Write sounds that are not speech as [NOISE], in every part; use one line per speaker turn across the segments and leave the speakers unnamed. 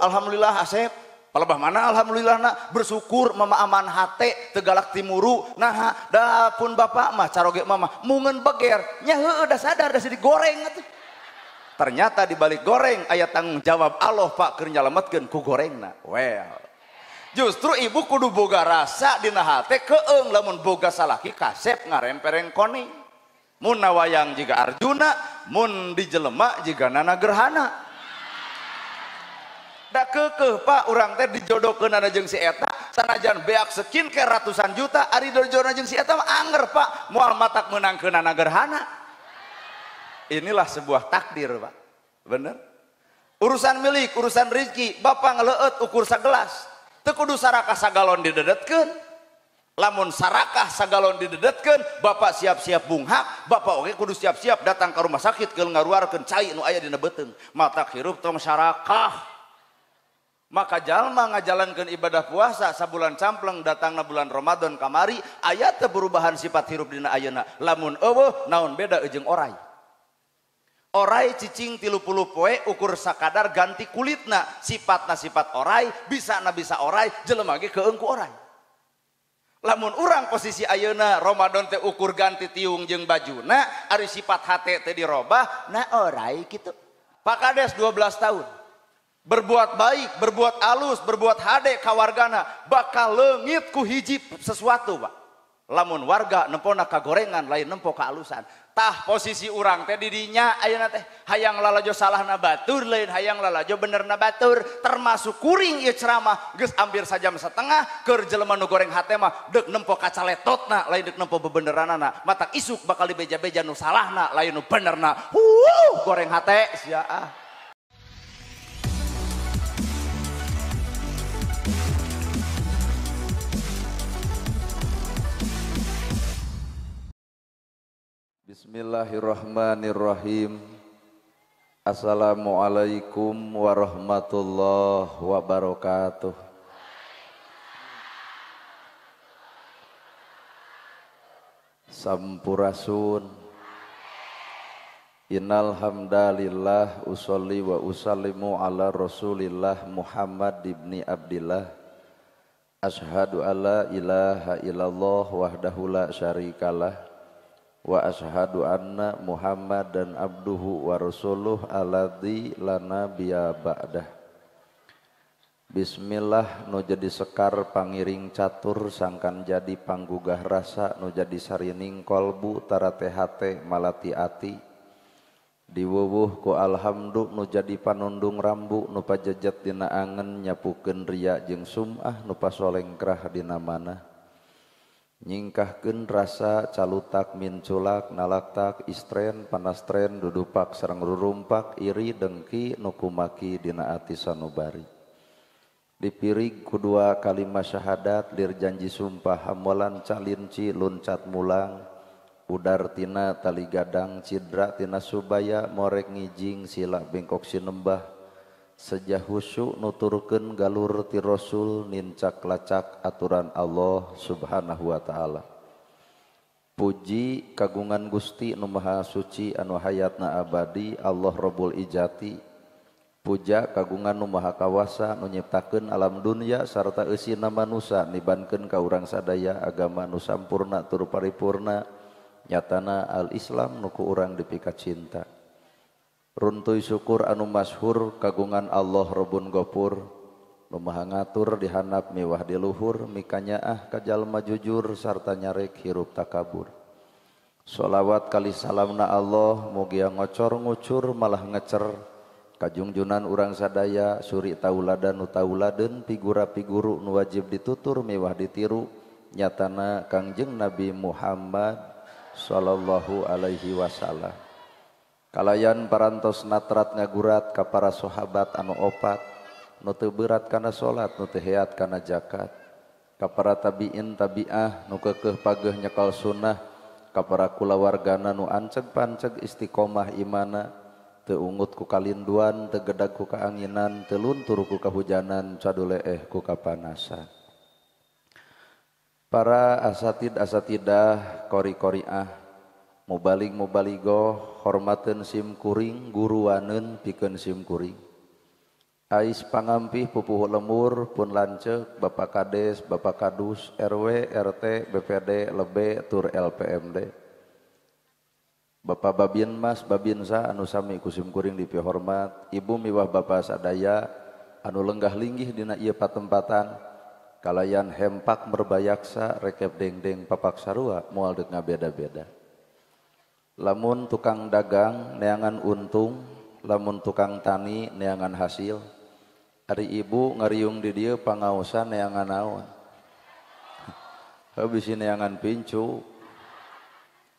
Alhamdulillah Asep palebah mana Alhamdulillah nak bersyukur mama aman hate tegalak timuru nah da pun bapak mah caroge mama mungen beger nyahe udah sadar udah sedih goreng atuh ternyata di balik goreng ayat tanggung jawab Allah pak keur ku goreng nak well justru ibu kudu boga rasa nah nahate keeng lamun boga salaki kasep ngarempereng koni mun wayang jika arjuna mun dijelema jika nana gerhana punya kepa orangjodongjan be skin ke ratusan jutador Pakal mata menang ke gerhana inilah sebuah takdir Pak bener urusan milik urusan Riki Bapak ngeleet ukursa gelas ke Kudu saraka sangon didedatkan lamun sakah sangon didedatkan Bapak siap-siap bunghak Bapak Oke kudus siap-siap datang ke rumah sakit kegararkan cair matarup masyarakat ui makajallma nga jalankan ibadah puasa sa bulan campleng datanglah bulan Romadhon Kamari ayat perubahan sifat hirupdina auna lamun Allahoh naun beda ung or oraicing tilupuluhe ukur sa kadardar ganti kulit na sifat na sifat oraai bisa Nabi bisa orai jelemagi ke egku orang lamun orang posisi ayeuna Romadn teh ukur ganti tiung jeng bajuna Ari sifat T dirah orai gitu Pak 12 tahun berbuat baik, berbuat alus, berbuat hade kawargana, bakal lengit ku hiji sesuatu, Pak. Lamun warga nempona ka gorengan lain nempo kealusan. alusan. Tah posisi orang teh didinya ayeuna teh hayang lalajo salahna batur lain hayang lalajo benerna batur termasuk kuring ya ceramah geus hampir sajam setengah kerja lemah nu goreng hate mah deuk nempo ka caletotna lain dek nempo bebeneranana matak isuk bakal dibeja-beja nu salahna lain nu benerna. Huh, goreng hate ya, ah. Bismillahirrahmanirrahim. Assalamualaikum warahmatullahi wabarakatuh. Sampurasun. Innal hamdalillah usolli wa usallimu ala Rasulillah Muhammad ibni Abdillah. Ashhadu alla ilaha illallah wahdahu la syarikalah pc asha an Muhammad dan Abdulhu warusulullah allaadi lana biaba'dah Bismillah Nu jadi sekar pangiring catur sangkan jadipanggugah rasa nu jadi sarining qolbu taratehati malati-ati diwuhku Alhamdul Nu jadi panunndung rambuk nupa jejat tinaangan nyapu gendria je sumah nupa solengrahdina mana Nyingkahken rasa callutak minculak, nalatak istren panasren, Dudupak Seranglurumppak, iri dengki Nukumaki Dina ati Sanubari Dipiring kedua kalima syhadat, dirr janji Sumpah Hamolan Caahlinci Luncat Mulang Udar Tina taligadadang, Cidra Tinas Subaya morek ngijing, silang bengkok si nembah tiga sejak khusuk nuturken galur tirosulnincakklaacak aturan Allah subhanahu Wa ta'ala Puji kagungan Gusti Nuaha suci anu hayaatna Abadi Allah robul ijati Puja kagungan Nuaha kawasa menyitakken alam dunya sarta isi nama nusa Nibanke ka urang sadayaah agama nusampurna turupariipurna nyatana Al-islam nuku urang diika cinta Runtuui syukur anu Mashur kagungan Allah robbun Gopurlumha ngatur dihanaap miwah diluhur mikanya ah Kajal majujur sarta nyarik hirup takabursholawat kalisalam na Allah mugia ngocor ngucur malah ngecer Kajungjunan urangsadaya Suri Tauula Nutauladan pigurapiguru nu wajib ditutur miwah ditiru nyatana Kangjeng Nabi Muhammad Shallallahu Alaihi Wasallam uilayan paras natrat ngagurat kap para sahabatbat anu opat nu te betkana salat nuteheatkana jakat kappara tabiin tabiah nuke ke pageh nyekal sunnah kap parakulawargana nuanceg pan ceg istiqomah imana teungutku kalinduan tegeakku keanginn telunturku kehujanan cadule ehku kapansa para asatid asatidah kori-koriah mu mubalikoh hormaatan SIM kuring guruwanen piken Skuring Apangampih pupuk lemur pun lancek Bapak Kades Bapak Kadus RW RT BPD lebih tour LPd Bapak Babbin Mas Babinsa anuami kusimkuring di pihormat ibu miwah Bapak sada anu lenggah lingihh dina ia patempatankalayan hempak merbayaksa rekep deng-deng papak saruwak mudu nga beda-beda Lamun tukang dagang neangan untung, lamun tukang tani neangan hasil. Ari ibu ngeriung di dia pangausan neangan naon. Habis neangan pincu.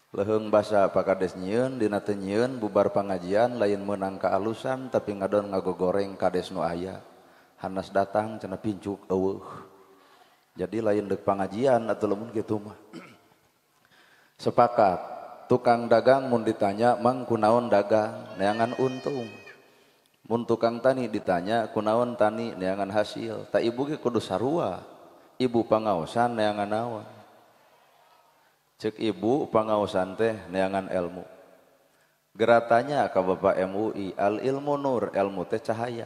Leheng basa pakades nyieun dina teu bubar pangajian lain menangka alusan, tapi ngadon ngagogoreng kades nu aya. Hanas datang cenah pincu eueuh. Jadi lain dek pangajian atau lamun kitu mah. Sepakat tukang dagang mun ditanya mang kunaon dagang neangan untung mun tukang tani ditanya kunaon tani neangan hasil tak ibu ge kudu sarua ibu pangaosan neangan naon cek ibu pangaosan teh neangan ilmu geratanya ke Bapak MUI al ilmu nur ilmu teh cahaya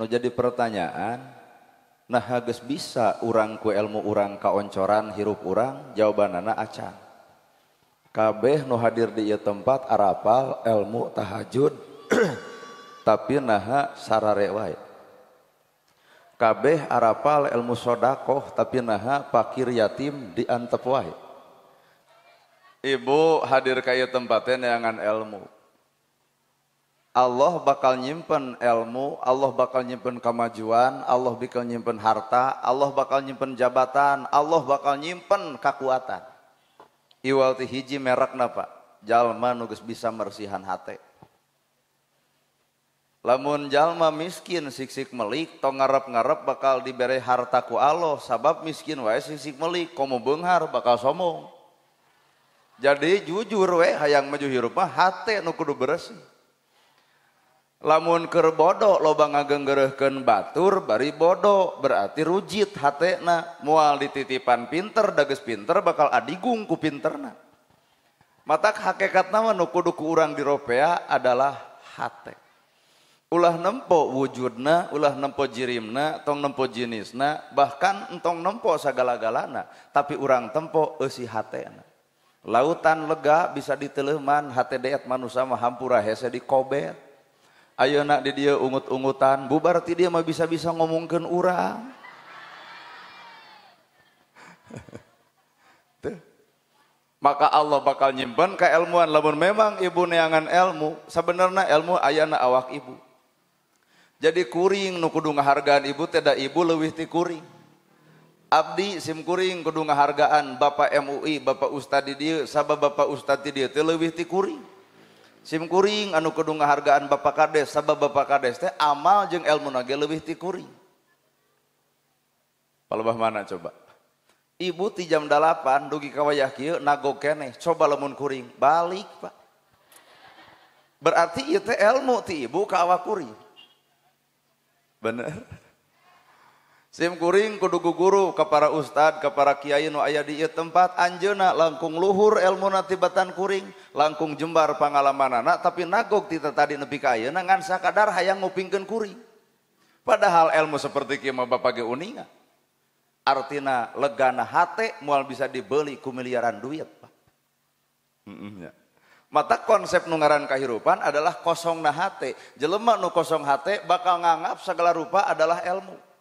No jadi pertanyaan nah hages bisa urang ku ilmu urang kaoncoran hirup urang anak acan kabeh nu hadir di tempat arapal elmu tahajud [CLEARS THROAT] tapi naha sarare wae kabeh arapal elmu sodakoh tapi naha pakir yatim di antep wae ibu hadir kaya tempatnya neangan elmu. Allah bakal nyimpen ilmu, Allah bakal nyimpen kemajuan, Allah bakal nyimpen harta, Allah bakal nyimpen jabatan, Allah bakal nyimpen kekuatan. Iwal ti hiji merekna pak. Jalma nugas bisa mersihan hati. Lamun jalma miskin siksik melik, tong ngarep-ngarep bakal diberi hartaku Allah, sabab miskin wae siksik melik, komo benghar bakal somong. Jadi jujur we hayang maju hirup mah hate nu bersih lamun lobang bodoh loba ngagenggerehkeun batur bari bodoh berarti rujit hatena mual dititipan pinter dages pinter bakal adigung ku pinterna matak hakikat nama nu kudu urang diropea adalah hate ulah nempo wujudna ulah nempo jirimna tong nempo jenisna bahkan entong nempo segala galana tapi urang tempo eusi hatena lautan lega bisa diteleman, hate deet manusia mah hampura hese di kobet Ayo nak di dia ungut-ungutan, bubar ti dia mah bisa-bisa ngomongkan urang. [LAUGHS] Maka Allah bakal nyimpan ke ilmuan, Lamun memang ibu neangan ilmu, sebenarnya ilmu ayana awak ibu. Jadi kuring nu kudu ngahargaan ibu tidak ibu lebih ti kuring. Abdi sim kuring kudu ngahargaan Bapak MUI, Bapak Ustad di dia, sabab Bapak Ustad di dia teu lebih ti kuring simkuring anu kedung hargaan Bapak Kades sabab Bapak Kades teh amal jeng ilmu nage lebih kuring. palebah mana coba ibu ti jam delapan dugi kawayah kieu nago keneh coba lemun kuring balik pak berarti itu ilmu ti ibu ka awak kuring bener Simkuring kudu guru ke para ustad ke para Kyai nu aya di tempat Anjena langkung luhur ilmu natibatan kuring langkung jembar pangalaman anak tapi nagok tita tadi nepi kaya nangan sakadar hayang ngupingkan kuring padahal ilmu seperti kima bapak ge uninga artina legana hate mual bisa dibeli ku miliaran duit ya. mata konsep nungaran kehidupan adalah kosong nahate, hate jelema nu kosong hate bakal nganggap segala rupa adalah ilmu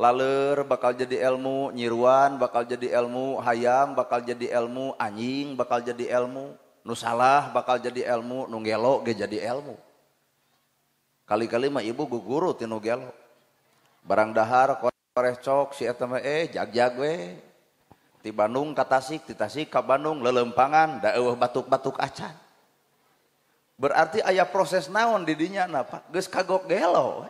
laler bakal jadi ilmu nyiruan bakal jadi ilmu hayam bakal jadi ilmu anjing bakal jadi ilmu nusalah bakal jadi ilmu nunggelo ge jadi ilmu kali-kali mah ibu guguru tinu gelo barang dahar korek cok si etama eh jag-jag we di Bandung ke Tasik, di Tasik ke Bandung lelempangan, daewah batuk-batuk acan. Berarti ayah proses naon didinya napa? Gus kagok gelo. We.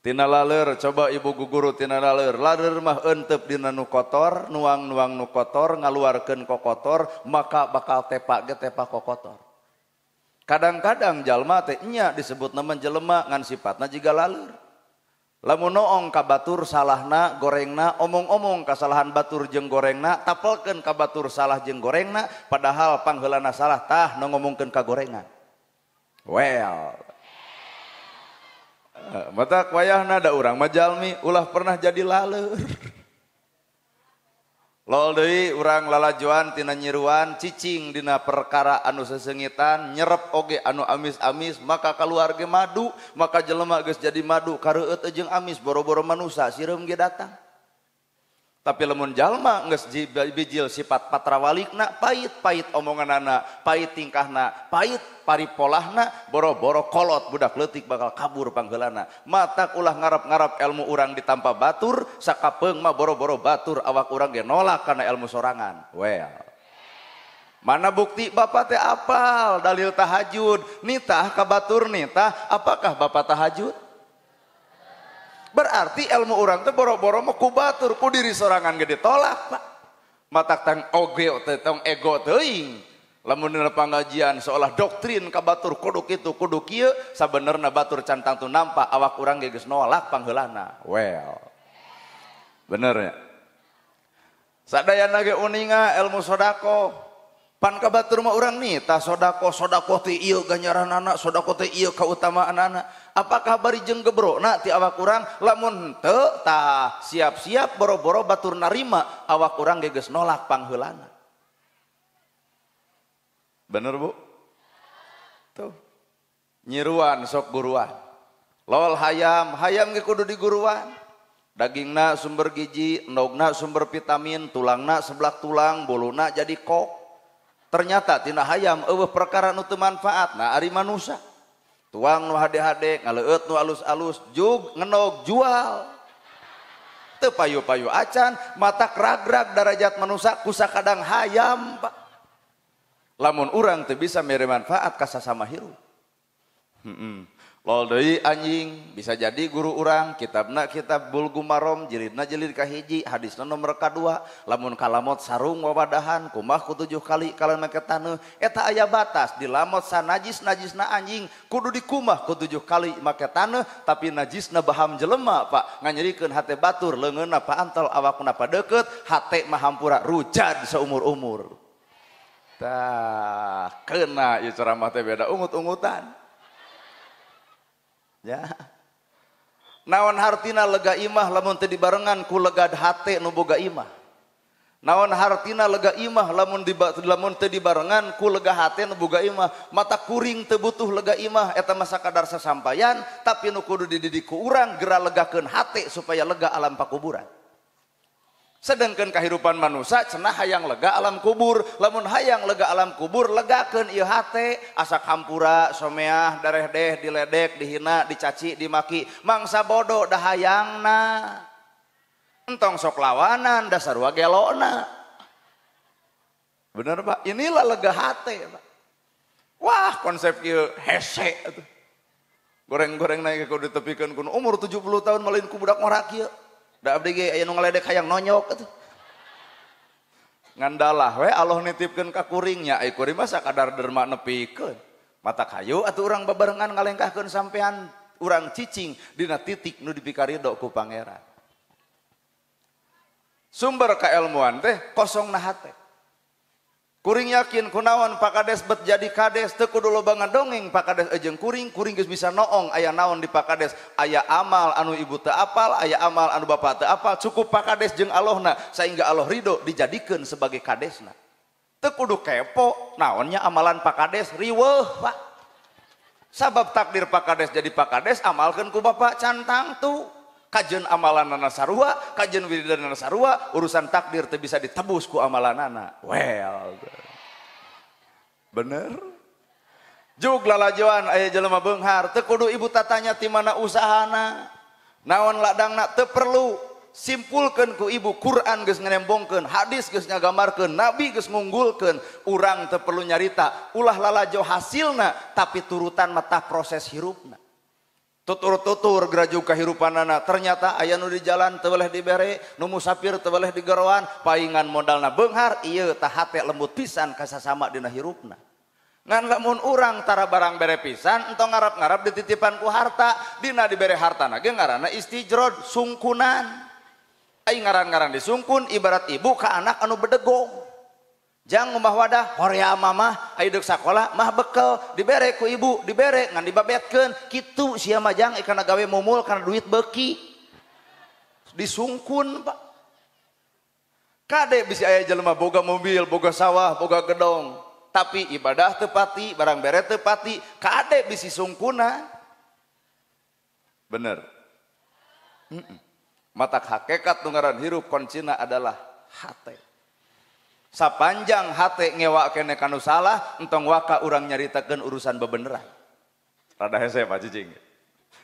di Tina Laler coba ibu Guguru Tina Laler laler mah entep Dinu kotor nuang nuang Nu kotor ngaluarkan kok kotor maka bakal tepak ketepak kok kotor kadang-kadang Jalmatiknya disebut namanya jelemak ngan sifat Na juga lalu lamun noong ka Batur salah na gorengna omong-omong kasalahan Batur jeng gorengna tapolken ka Batur salah jeng gorengngan padahalpanggelana salah tah no ngomoken ka gorengan well mata eh, wayah na ada urang majal mi ulah pernah jadi lale lolde urang lalajuan tina nyruan cicing dina perkara anu sesengitan nyerep oge anu amis amis maka kalu ge madu maka jelemak ge jadi madu karu eh, jeng amis boro-boro mansa sirung ge datang punya tapi lemun jalma ngesjibijjil sifat patra walik na pahitpahit omongan naana paihit tingkahna paihit pari polah na boro-boro kolot budak kletik bakal kaburpanggelana mata ulah ngarap- ngarap elmu orangrang di Tampa Batur sakkapemah boro-boro batur awak orang genolak karena ilmu sorangan well mana bukti ba Te apal dalil tahajud nitah katur nitah apa Bapak tahajud? Berarti ilmu orang itu boro-boro mau kubatur ku diri sorangan gede tolak Matak tang oge teh ego teuing. Lamun dina panggajian seolah doktrin kabatur kudu kitu kudu kieu sabenerna batur cantang tu nampak awak urang geus nolak pangheulana. Well. Bener ya? Sadayana ge uninga ilmu sodako. Pan kabatur mah urang nih, ta sodako, sodako ti ieu ganyaran anak, sodako ti ieu kautamaan anak apakah bari jeng nak ti awak kurang lamun te ta siap-siap boro-boro batur narima awak kurang geges nolak panghelana bener bu tuh nyiruan sok guruan lol hayam hayam ge kudu diguruan na sumber gizi nog na sumber vitamin tulang na sebelah tulang bulu na jadi kok ternyata tina hayam eueuh perkara nu manfaat, na ari manusia tuang nu hade-hade ngaleut nu alus-alus jug ngenog jual teu payu-payu acan mata kerag-rag darajat manusia kusa kadang hayam pak lamun orang teu bisa mere manfaat ka sasama hirup hmm anjing bisa jadi guru orang kitabnak kitab Bu Gumaraom jilid Najelidkahhiji haditsno mereka dua lamunkalat sarung weadhan kumah uhh kali kalau make tan et tak ayah batas dilammo sang najis najis na anjing kudu dikumah uh kali make taneh tapi najis na Baham jelemak Pak nganyrikanhati batur lengen apa antol awakpunapa deket hatT maham pura rucan seumur-umuurtah kena mate beda t-ungutan ya naon hartina lega imah lamun teu dibarengan ku lega hate nu boga imah naon hartina lega imah lamun di lamun teu dibarengan ku lega hate nu boga imah mata kuring teu butuh lega imah eta masa kadar sasampayan tapi nu kudu dididik ku urang gera legakeun hate supaya lega alam pakuburan sedangkan kehidupan manusia cenah hayang lega alam kubur lamun hayang lega alam kubur legakan ieu hate asak hampura someah dareh deh diledek dihina dicaci dimaki mangsa bodoh dahayangna, entong sok lawanan dasar wagelona bener pak inilah lega hate pak wah konsep ieu hese goreng-goreng naik kudu tepikan kun umur 70 tahun malin ku budak ngorak ieu Allah nitipnya kadar dermak nepi ke mata kayu atau orang bebarenngan ngalegkah keun sampeyan orang cicing dina titik nu di pikar pangeran sumber keelmuan teh kosong nahatek punya kuring yakin kunaon Pakadesja Kades Tekudu banget dongeng Pakadejengkuring kuring bisa noong aya naon di Pakades aya amal anu Ibu teappal aya amal anu bapak tepal suku Pakades jeng Allahna sehingga Allah Ridho dijadikan sebagai Kadesna tekudu kepo naonnya amalan Pakades riwe Pak sabab takdir Pakade jadi Pakades amalkanku Bapak cantang tuh punya kaj amalan Nasua kajua urusan takdir bisa ditebusku amalanana well bener jugalahan aya jelemah Be tekodu ibu tatanya di mana ushana nawanlahdang teper simpulkan ku ibu Quran ge ngerembongken hadisnyagamarkan nabi kesmunggulkan urang tepelu nyarita ulahlah la Jo hasilnya tapi turutan matatah proses hirupna ini tuturtutur Graju kahirupan Nana ternyata aya nu di jalan tewaleh diberre numu sapfir tewaleh di geowan Paingan modalna Benggar ia tahapek lemut pisan kasas samadinana hirupna nganlamun urang tara barang-bere pisan ento ngarap-gararap di titipanku harta Dina diberre hartana genggara istijroskunan ngarang-gararang disungkun ibarat ibu ke anak anu beddego Jangan umbah wadah, Korea mama, ayo dek sekolah, mah bekel, dibere ku ibu, dibere, ngan dibabetkan, gitu siapa majang ikan eh, gawe mumul karena duit beki. Disungkun pak. Kade bisa ayah jelma boga mobil, boga sawah, boga gedong. Tapi ibadah tepati, barang bere tepati, kade bisa sungkuna. Bener. Mm -mm. Matak hakikat tunggaran hirup koncina adalah hati sapanjang hati ngewak kene kanu salah entong waka orang nyaritakan urusan bebeneran rada hese pak cicing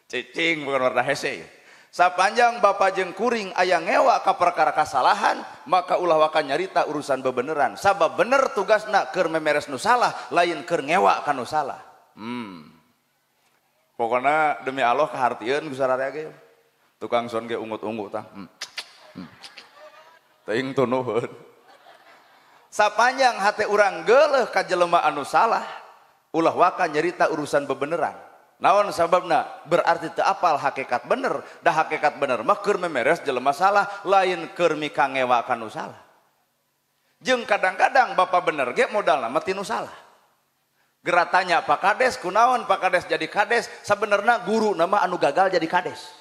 cicing bukan rada hese ya. sapanjang bapak jeng kuring ayah ngewa ke perkara kesalahan, maka ulah waka nyarita urusan bebeneran sabab bener tugas nak ker memeres nu salah lain ker ngewa kanu salah hmm pokoknya demi Allah kehartian gusararea ge tukang son ge ungut-ungut ta. hmm. hmm. Ting tunuhun yang hati orang geleh ka jelema anu salah ulah waka nyerita urusan bebeneran naon sababna berarti teu apal hakikat bener dah hakikat bener mah keur memeres jelema salah lain keur mikangewa ka salah jeung kadang-kadang bapak bener ge modalna mah tinu salah geratanya Pak Kades kunaon Pak Kades jadi Kades sebenarnya guru nama anu gagal jadi Kades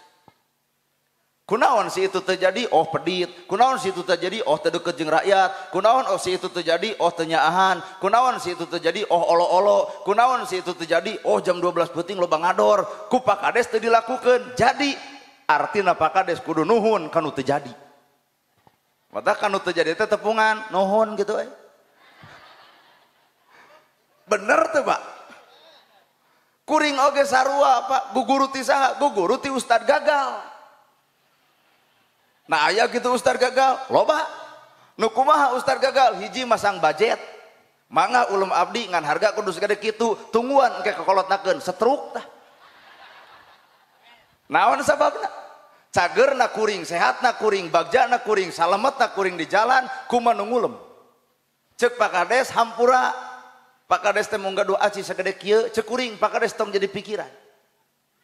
Kunaon si itu terjadi, oh pedit. Kunaon si itu terjadi, oh terdeket jeng rakyat. Kunaon oh si itu terjadi, oh tenyaahan. Kunaon si itu terjadi, oh olo-olo. Kunaon si itu terjadi, oh jam 12 peting lo bangador. kupakades kades dilakukan. Jadi, artinya pak kades kudu nuhun kanu terjadi. Mata kanu terjadi itu tepungan, nuhun gitu eh. Bener tuh pak. Kuring oge sarua pak, guguru ti guguruti guguru ti ustad gagal. punya aya gitu Ustad gagal loba Nuku maha Uustaz gagal hiji masang budgett manga ulam Abdi ngan hargadu itu tung na ca naing sehat nakuring bag naing salemet tak kuring di jalan kumanungm cek Pakardes Hampura pakade cekur Pakade jadi pikiran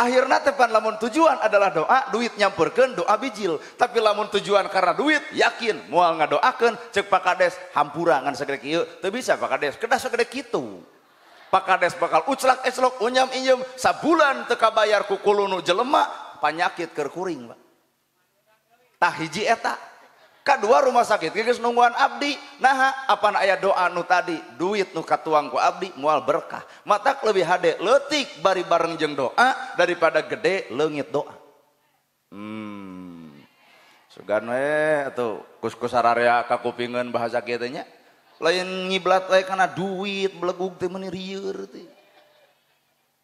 akhirnya tepan lamun tujuan adalah doa duit nyampurkan doa bijil tapi lamun tujuan karena duit yakin mual ngadoakan cek pak kades hampura ngan segera kieu bisa pak kades kedah segede kitu pak kades bakal uclak eslok unyam inyam, sabulan teka bayar kukulunu jelema panyakit kerkuring pak tah etak kedua rumah sakit geus nungguan abdi naha apa ayah doa nu tadi duit nu katuang ku abdi mual berkah matak lebih hade letik bari bareng jeng doa daripada gede leungit doa hmm sugan we atuh kus-kus kaku kakupingeun bahasa kitu nya lain ngiblat we kana duit belegug teh meuni rieur teh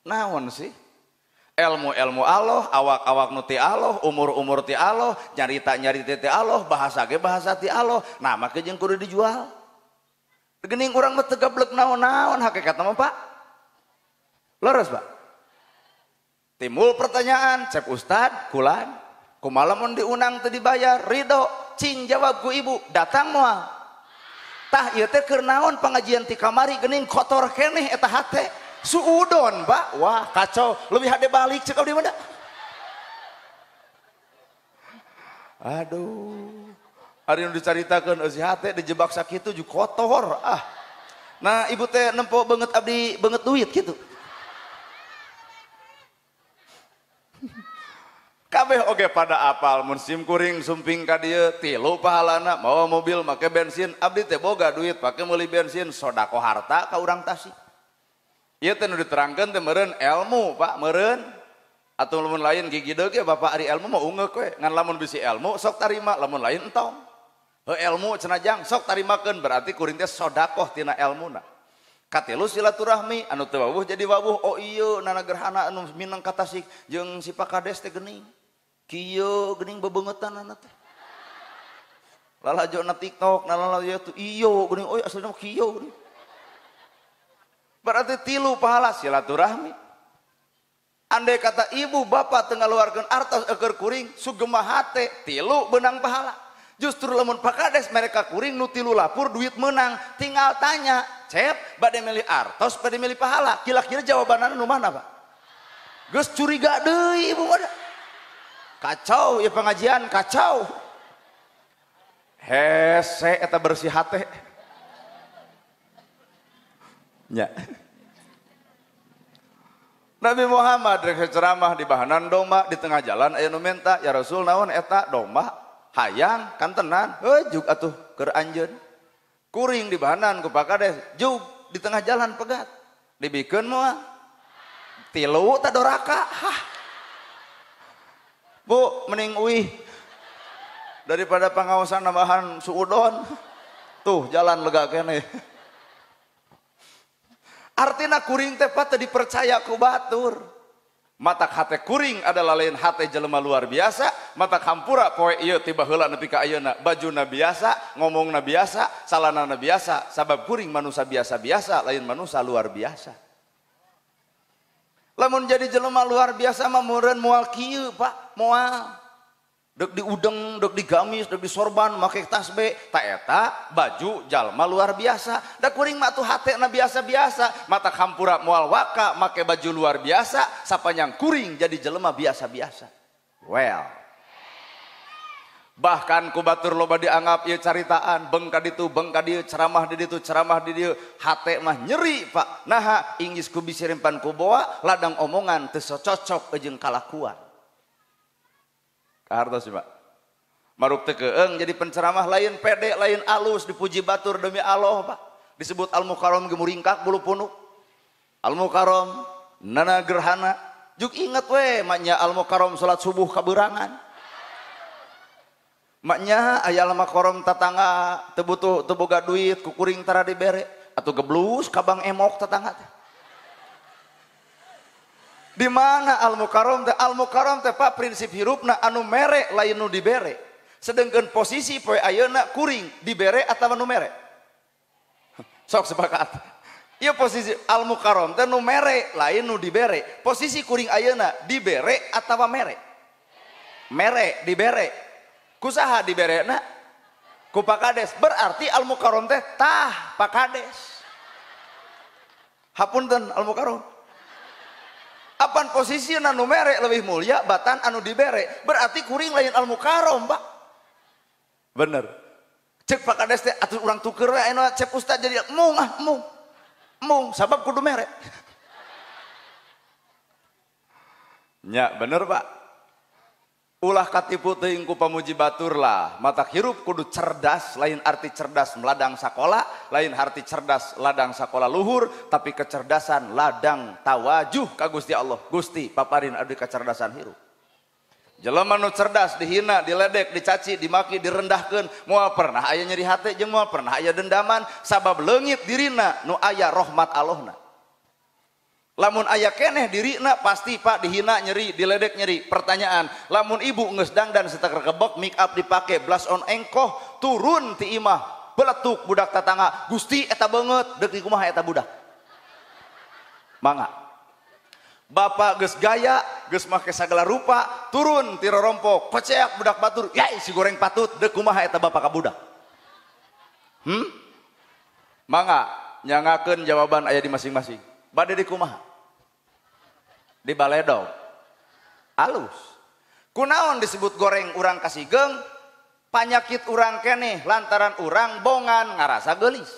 naon sih ilmu-ilmu Allah, awak-awak nuti Allah, umur-umur ti Allah, nyarita-nyarita ti Allah, bahasa ge bahasa ti Allah. Nah, maka jeung kudu dijual. Gening orang mah teu gablek naon-naon hakikat mah, Pak. Leres, Pak. Timbul pertanyaan, cek Ustad, kulan, kumalamun diunang teu dibayar, ridho, cing jawab ku ibu, datang moal. Tah ieu teh keur naon pangajian ti kamari geuning kotor keneh eta hate suudon mbak wah kacau lebih hade balik cek di mana aduh hari ini diceritakan si hate dijebak sakit itu juga kotor ah nah ibu teh nempo banget abdi banget duit gitu [LAUGHS] kabeh oke okay, pada apal musim kuring sumping ka tilu pahalana mau mobil make bensin abdi teh boga duit pakai beli bensin sodako harta ka orang tasik llamada iya ten diterangkan tem meen elmu Pak meren atau lumun lain gigi doge Bapak Ari elmu mau unge kue ngan lamun bisi elmu sok tarima lamun lain tong elmu senajang sok tari makan berarti kuri dia sodaoh tina elmu na katlus silaturahmi anuuh jadiwabuh oh iyo nana gerhana anu Minang katashi jeung sipak kades tehning kiyo gening bebungtan lalah jo na tikok tuh ning Berarti tilu pahala silaturahmi. Andai kata ibu bapak tengah tenggaluarkan artos agar kuring sugema hate tilu benang pahala. Justru lemun pakades mereka kuring nu tilu lapur duit menang tinggal tanya cep badai milih artos badai milih pahala kira-kira jawabannya nu mana pak? Gus curiga deh ibu ada. Kacau ya pengajian kacau. Hese eta bersih hati. Ya. Nabi Muhammad rek ceramah di bahanan domba di tengah jalan aya nu menta ya Rasul naon eta domba hayang kantenan heujuk atuh keur anjeun. Kuring di bahanan ku pakade jug di tengah jalan pegat. Dibikeun moal. Tilu tak doraka. Hah. Bu mending uih daripada pengawasan nambahan suudon. Tuh jalan lega nih. Artinya kuring tepat tadi percaya ku batur. Mata hati kuring adalah lain hati jelema luar biasa. Mata kampura poe iya tiba hela nepi ka baju na biasa, ngomong na biasa, na biasa. Sabab kuring manusia biasa-biasa, lain manusia luar biasa. Lamun jadi jelema luar biasa mah mual kieu, Pak, moal dek diudeng, dek digamis, dek disorban, make tasbe, tak eta, baju, jalma luar biasa. dek kuring matu hati hate na biasa-biasa, mata kampura mual waka, make baju luar biasa, yang kuring jadi jelema biasa-biasa. Well. Bahkan kubatur loba dianggap ya ceritaan, bengka ditu, bengka dia ceramah di ditu, ceramah di dia hate mah nyeri, Pak. nah, ingis ku bisirimpan ku ladang omongan teu cocok kalah kalakuan. ini harta sih Pakrufg jadi penceramah lain pek lain alus dipuji batur demi Allah Pak disebut almuqaram gemuringkak bulu punuh almuqaram nana gerhana juga ingat wenya almuqaram salat subuh kaburangan Maknya aya lama kom tatanga tebutuh teboga duit kukuringtara diberre atau geblus kabang emok tatanga Di mana al mukarom teh? Al mukarom teh pak prinsip hirupna anu mere lain nu dibere. Sedangkan posisi poe ayeuna kuring dibere atau anu mere. [LAUGHS] Sok sepakat. Iya posisi al mukarom teh nu mere lain nu dibere. Posisi kuring ayeuna dibere atau mere. Mere dibere. Kusaha dibere na? Ku pakades. Berarti al mukarom teh tah pakades. Hapunten al mukarom Apan posisi anu merek lebih mulia batan anu diberek. Berarti kuring lain al mukarom, Pak. Bener. Cek Pak Kades teh atuh urang tuker we anu cek ustaz jadi mung ah mung. Mung sabab kudu merek. Nya bener, Pak. Ulah katipu tingku pemuji pamuji baturlah mata hirup kudu cerdas lain arti cerdas meladang sekolah lain arti cerdas ladang sekolah luhur tapi kecerdasan ladang tawajuh ka Gusti Allah Gusti paparin adu kecerdasan hirup jelema nu cerdas dihina diledek dicaci dimaki direndahkan mau pernah ayah nyeri hati jeung mau pernah ayah dendaman sabab lengit dirina nu ayah rahmat Allahna Lamun ayah keneh na, pasti pak dihina nyeri, diledek nyeri. Pertanyaan, lamun ibu ngesdang dan setelah kebek make up dipake, blush on engkoh, turun ti imah, beletuk budak tetangga, gusti eta banget, dek di eta budak. Mangga. Bapak ges gaya, ges make segala rupa, turun tiro rompok, koceak budak batur, yai si goreng patut, dek kumah eta bapak kabudak. Hmm? Mangga, nyangakan jawaban ayah di masing-masing. Badai di kumaha di dong Alus. Kunaon disebut goreng urang kasih geng panyakit urang kene lantaran urang bongan ngarasa gelis.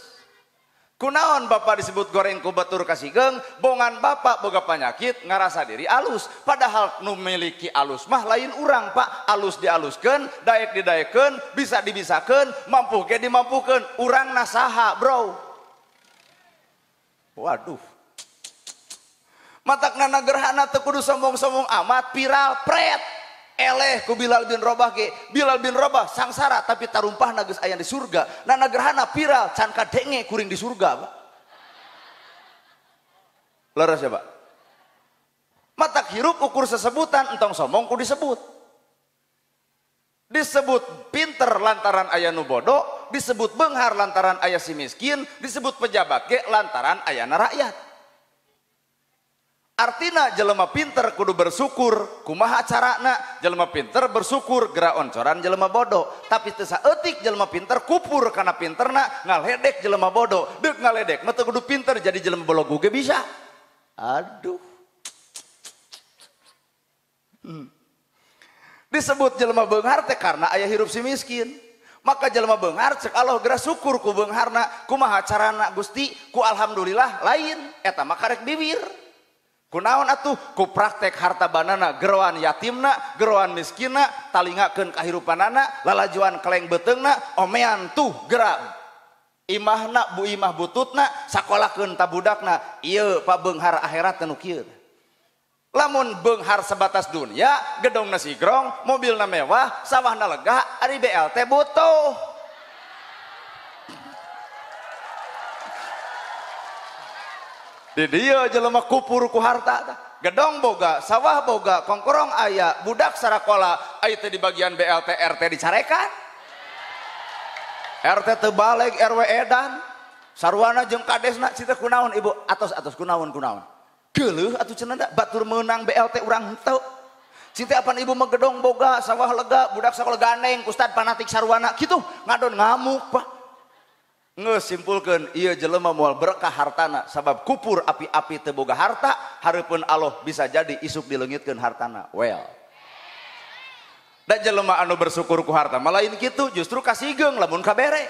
Kunaon bapak disebut goreng kubatur kasih geng bongan bapak boga panyakit ngarasa diri alus. Padahal nu miliki alus mah lain urang pak. Alus dialuskan, daek didaekan, bisa dibisakan, mampu ke dimampukan. Urang nasaha bro. Waduh mata nana gerhana tekudu sombong-sombong amat viral pret eleh ku Bilal bin Robah ge Bilal bin Robah sangsara tapi tarumpah nagus ayam di surga nana gerhana viral canka denge kuring di surga pak leres ya pak mata hirup ukur sesebutan entong sombong ku disebut disebut pinter lantaran ayah bodoh, disebut benghar lantaran ayah si miskin disebut pejabat ke lantaran ayah rakyat Artina jelema pinter kudu bersyukur, kumaha carana jelema pinter bersyukur, gerak oncoran jelema bodoh. Tapi tesa etik jelema pinter kupur karena pinter nak ngaledek jelema bodoh. Dek ngaledek, mata kudu pinter jadi jelema bologu ge bisa. Aduh. Hmm. Disebut jelema benghar teh karena ayah hirup si miskin. Maka jelema benghar cek Allah gerak syukur ku nak kumaha carana Gusti, ku alhamdulillah lain. Eta makarek bibir. ui naon at tuh ku praktek harta banana Groan yatimna Groan miskinna talingak ke kahipan anak lalajuan kekleg betena omeean tuh gerak Imah na buimah butut na sekolah ketaudak na Pak Benghara airat tenu lamun Benghar sebatas dunya gedong na sigrong mobil na mewah sawah na lega Ari BLT botto ini dia je kupuruku harta gedong boga sawah boga konngkrong ayaah budak sarakola A itu di bagian BLtRT dicakan RT tebalik RWdan sarwana je kadesnak kunaon ibu atas atas kunaun kunaun Batur menunang BLT uangti apa Ibu menggedong boga sawah lega budak sekolah ganeng Ustad panatik sarwana gitu ngadon ngamuk Pak simpulkan ia jelema mual berkah hartana sabab kupur api-api teboga harta harapun Allah bisa jadi isuk dilengitkan hartana well dan jelema anu bersyukur ku harta malain gitu justru geng, lamun kabere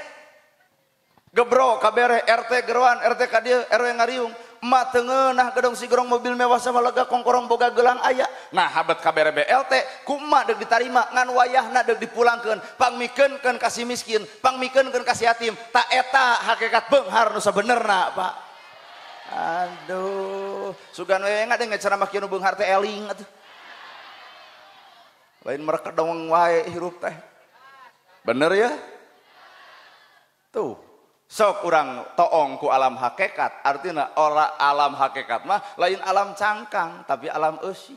gebro kabere RT geruan RT kadia RW ngariung punya tengen ah gedong sigrong mobil mewa sama loga kong korong boga gelang aya nah ha kaB BLT kuma dirima wayahg di pulang kepangken kankasi miskinpangkenkasi yatim taketa hakekat penghar nu bener Pakuh su lain mereka dong warup teh bener ya tuh sok kurang toong ku alam hakikat artinya ora alam hakikat mah lain alam cangkang tapi alam eusi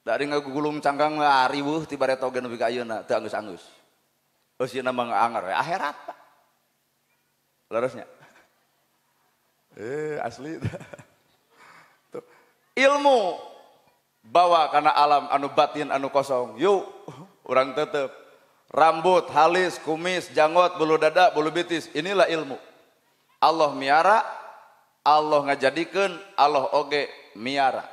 dari ngagulung cangkang riwuh tiba retoge nepi ka ayeuna teu angus-angus eusina ngangar anger akhirat pak larasnya [LAUGHS] eh asli [LAUGHS] Tuh. ilmu bawa karena alam anu batin anu kosong yuk orang tetep Rambut, halis, kumis, janggot, bulu dada, bulu bitis. Inilah ilmu. Allah miara, Allah ngajadikan, Allah oge miara.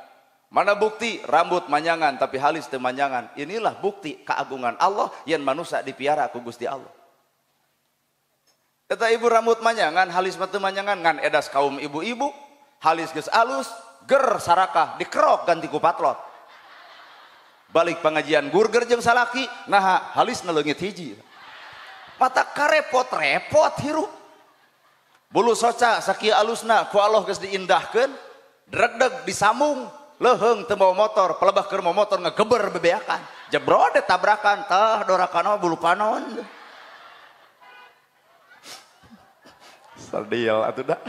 Mana bukti rambut manjangan tapi halis temanjangan. Inilah bukti keagungan Allah yang manusia dipiara kugus di Allah. Kata ibu rambut manjangan, halis mati manjangan ngan edas kaum ibu-ibu, halis geus alus, ger sarakah dikerok ganti ku balik pengajian gurger jeng salaki nah halis nelengit hiji mata karepot repot hirup bulu soca saki alusna ku Allah kes diindahkan, dredeg disamung, leheng tembaw motor pelebah kerma motor ngegeber bebeakan jebrode tabrakan tah dorakana bulu panon sadil atuh dah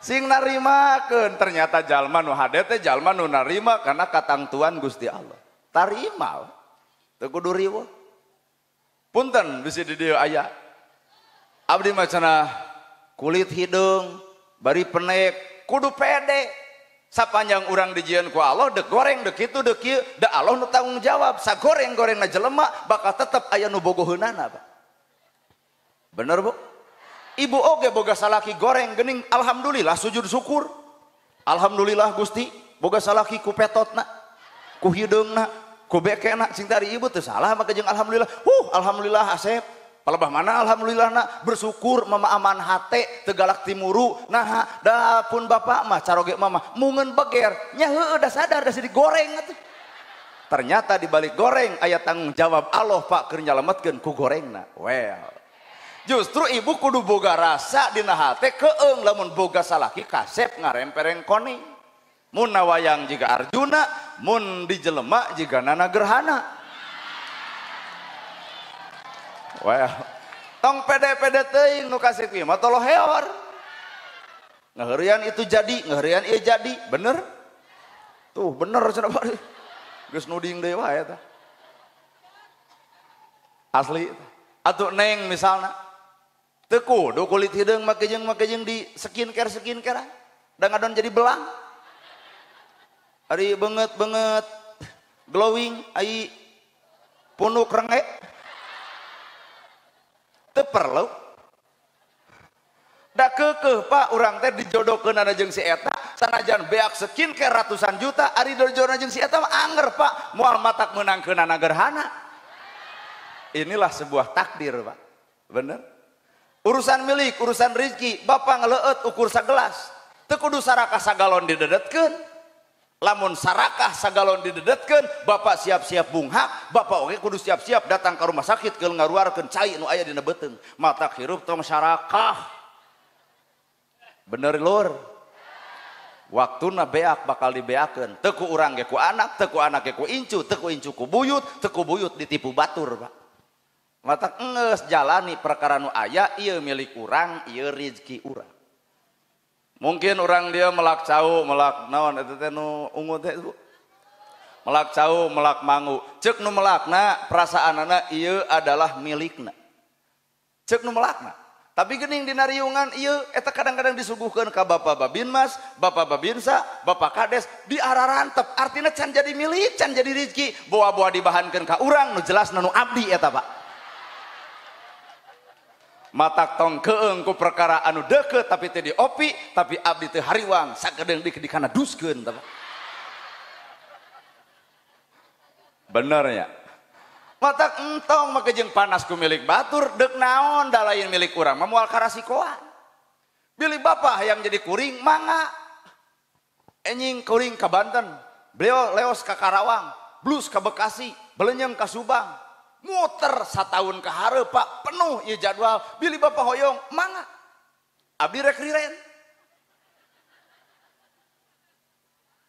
sing narimakeun ternyata jalma nu hade teh jalma nu narima karena katangtuan Gusti Allah Tari imal. Tekudu Punten bisa di dia ayah. Abdi macana kulit hidung, bari penek, kudu pede. Sapanjang orang dijian ku Allah, dek goreng, dek itu, dek itu, dek Allah nu tanggung jawab. Sa goreng, goreng na jelema, bakal tetap ayah nu bogohunana. Pak. Bener bu? Ibu oge boga salaki goreng gening, alhamdulillah sujud syukur. Alhamdulillah gusti, boga salaki ku petotna ku hidung nak ku beke nak sing dari ibu tuh salah maka jeng alhamdulillah uh alhamdulillah asep palebah mana alhamdulillah nak bersyukur mama aman hate tegalak timuru nah da pun bapak mah caroge mama mungen beger nyahe udah sadar udah sedih goreng tuh ternyata di balik goreng ayat tanggung jawab Allah pak kerja lematkan ku goreng nak, well justru ibu kudu boga rasa dina hate keung lamun boga salaki kasep ngarempereng koni Mun nawayang jika Arjuna, mun dijelema jika nana gerhana. Well, tong pede-pede teuing nu kasih kuy mah heor. Ngaheurean itu jadi, ngaheurean ieu jadi, bener? Tuh, bener cenah bari. Geus nuding dewa ya, eta. Asli. Atuh neng misalnya. Teku, do kulit hidung make jeung make jeung di skincare skincare. Da ngadon jadi belang. Ari banget banget glowing ai punuk rengek. Teu perlu. Da keukeuh Pak urang teh dijodohkeun ana jeung si eta sanajan beak ke ratusan juta ari dijodohna jeung si eta mah anger Pak moal matak meunangkeun ana gerhana. Inilah sebuah takdir Pak. Bener? Urusan milik, urusan rezeki, Bapak ngeleut ukur sagelas. Teu kudu saraka sagalon didedetkeun. punya lamun sakah sagalaon didedatkan Bapak siap-siap bunghak Bapakgedu siap-siap datang ke rumah sakit ke ngaararkan aya dibe matarup masyarakat bener Lur waktu na beak bakal dibeakan teku orang keku anak te anakku incu teincuku buyut teku buyut ditipu batur Pak mata jalani perekara nu ayaah ia milik kurangrijzki urang Mungkin orang dia melak jauh, melak naon itu teh nu ungu teh Bu. Melak jauh, melak mangu. Cek nu melakna anak ieu adalah milikna. Cek nu melakna. Tapi gening di riungan ieu eta kadang-kadang disuguhkan ka Bapak Babinmas, Bapak Babinsa, Bapak Kades diararantep. Artinya can jadi milik, can jadi rizki bawa-bawa dibahankan ka urang nu jelas nu abdi eta Pak. ignored matatak tong ke egku perkaraanu deket tapi tedi opi tapi Abdi Te Hariwang sak yang diih duske bener ya matataktong makajeng panasku milik batur deg naon da yang milik kurang memual karasi ko Billy bapak yang jadi kuring manga enyingkuring ka Banten leos kakarawang blues ka Bekasi belenyang kasuang. muter setahun ke hari pak penuh ya jadwal Bili bapak hoyong mana abdi rek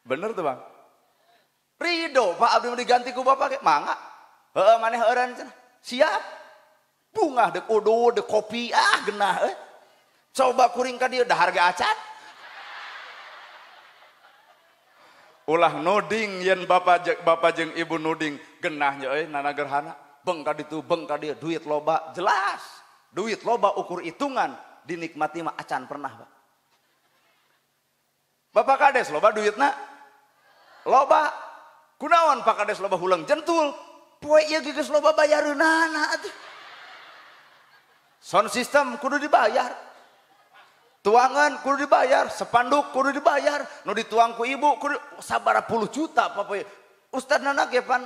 bener tuh bang Rido pak abdi diganti ku bapak kayak he Mana orang siap bunga de kodo de kopi ah genah eh. coba kuring dia udah harga acan ulah nuding yen bapak jeng, bapak jeng ibu nuding genahnya eh nana gerhana bengka itu bengka dia duit loba jelas duit loba ukur hitungan dinikmati mah acan pernah pak bapak kades loba duit nak, loba kunawan pak kades loba hulang jentul poe iya gigas loba nana, nah, tuh, sound system kudu dibayar tuangan kudu dibayar sepanduk kudu dibayar nu dituangku ibu kudu sabara puluh juta papa Ustaz nanak ya pan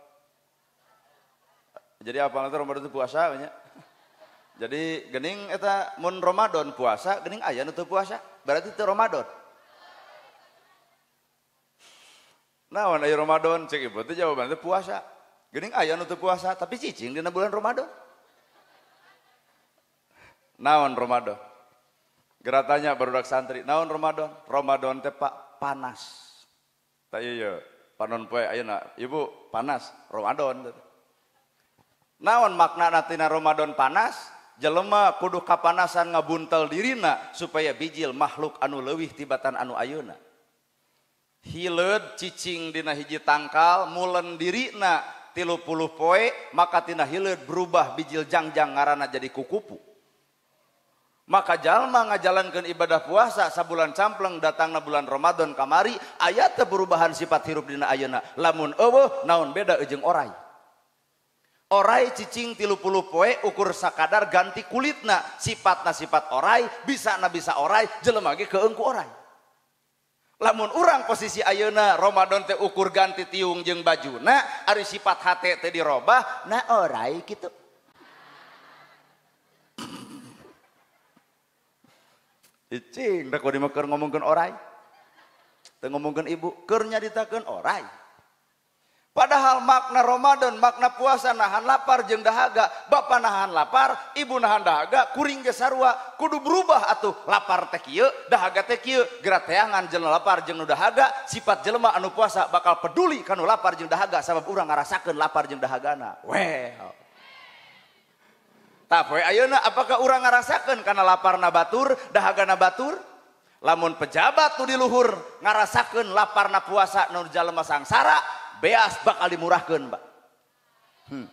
jadi apa nanti Ramadan itu puasa banyak jadi gening eta mun Ramadan puasa gening ayah itu puasa berarti itu Ramadan Nah ayah Ramadan cek ibu itu jawabannya puasa gening ayah itu puasa tapi cicing enam bulan Ramadan naon Ramadan geratanya barudak santri naon Ramadan Ramadan teh pak panas tak iya, iya. panon poe nak ibu panas Ramadan punya naon maknanatina Romadhon panas jelelma kuduh kapanasan ngabuntel di Rina supaya bijil makhluk anu lewih Tibetan anu Ayunacing Di hiji tangka mulen Dina tilupuluhe makatina berubah bijiljangjang ngaranana jadi kukupu makajallma ngajalankan ibadah puasa sa bulann campleng datanglah bulan Romadhon Kamari ayat berubahan sifat hirup Dina Ayuna lamun Allah naon beda ujungng ori Orai cicing tilu puluh poe ukur sakadar ganti kulitna na sifat orai bisa na bisa orai jelema ge keengku orai. Lamun orang posisi ayeuna Ramadan teh ukur ganti tiung baju bajuna ari sifat hate teh dirobah na orai gitu. Cicing, [COUGHS] da kudu ngomongkeun orai. Teu ngomongkeun ibu, keur nyaritakeun orai. punya Padahal makna Romadn makna puasa nahan lapar jengdahaga ba nahan lapar Ibu nahan dahaga kuring gesarwa kudu berubah atau lapar teq dahaagaq gera tayangan jenal lapar jeng dahaga sifat jelelma anu puasa bakal peduli karena lapar jemdahaga sabab orang ngarasen lapar jemdahagana Apakah orang ngarasen karena lapar na batur dahaga na batur lamun pejabat tuh diluhur ngarasaken lapar na puasa Nur jelemah sangsara beas bakal dimurahkan pak hmm.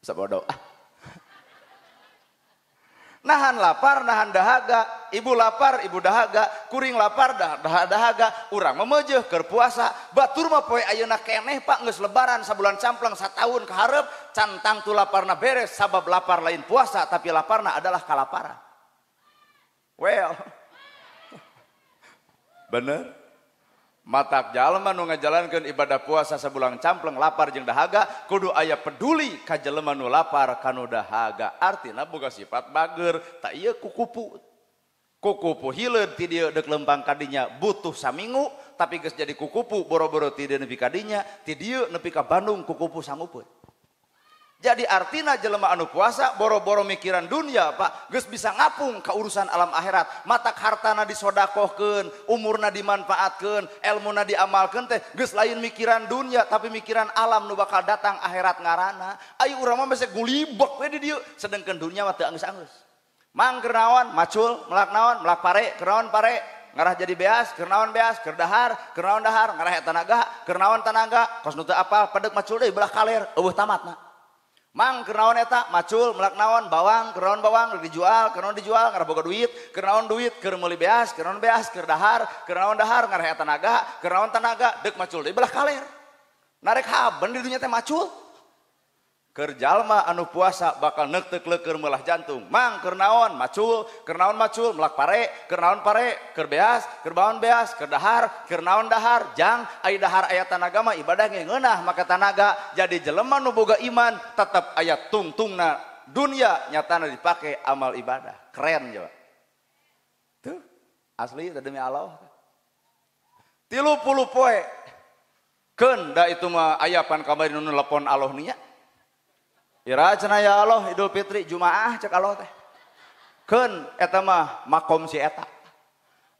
Sabodo. Ah. [LAUGHS] Nahan lapar, nahan dahaga. Ibu lapar, ibu dahaga. Kuring lapar, dah, dah dahaga. Urang memejeh, kerpuasa. Batur mah poe ayeuna keneh pak, nges lebaran sabulan camplang tahun keharap. Cantang tu laparna beres, sabab lapar lain puasa. Tapi laparna adalah kalaparan. Well. [LAUGHS] Bener? mataap jalanmanu ngajakan ibadah puasa sebulang campleng lapar yang dahaga kodu ayah peduli ka je lemanu lapar kano dahaga arti na buka sifat bager tak iye kukupu kukupu hi ti de kepang kanya butuh saminggu tapi kes jadi kukupu boro-ororoti danfik kanya ti nepi ka Bandung kukupu sanggupun jadi artina jelemahanu kuasa boro-boro mikiran dunia Pak Gus bisa ngapung ke urusan alam akhirat mata hartana dishodakohken umurna dimanfaatkan ilmuuna diamalkan teh guys lain mikiran dunia tapi mikiran alam nu bakal datang akhirat ngaranah Ayu u sedangkan dunia Anggus mang kenawan macul melaknawan melak pare kewan pare ngarah jadi beas kenawan beaskerdahhar kenawan dahar ngarahnya tanaga kenawan tanaga kosnut apa padat maccul de belah kalir uh tamat Nah Mang kenaon eta macul melak naon bawang kenaon bawang dijual kenaon dijual karena boga duit kenaon duit keur meuli beas kenaon beas keur dahar kenaon dahar ngareh tenaga kenaon tenaga dek macul deui belah kaler narek haben di dunia teh macul Kerjalma anu puasa bakal nektek leker melah jantung mang kernaon macul kernaon macul melak pare kernaon pare kerbeas kerbaon beas kerdahar, kernaon dahar jang ay dahar ayat tanagama ibadah ngenah maka tanaga jadi jelema nu boga iman tetap ayat tungtungna dunia nyata nyatana dipakai amal ibadah keren jawa tuh asli demi Allah tilu pulu poe ken kenda itu mah ayapan kamari nun lepon Allah niat Iracna ya Allah Idul Fitri Jumaah cek Allah teh. Ken etama makom si eta.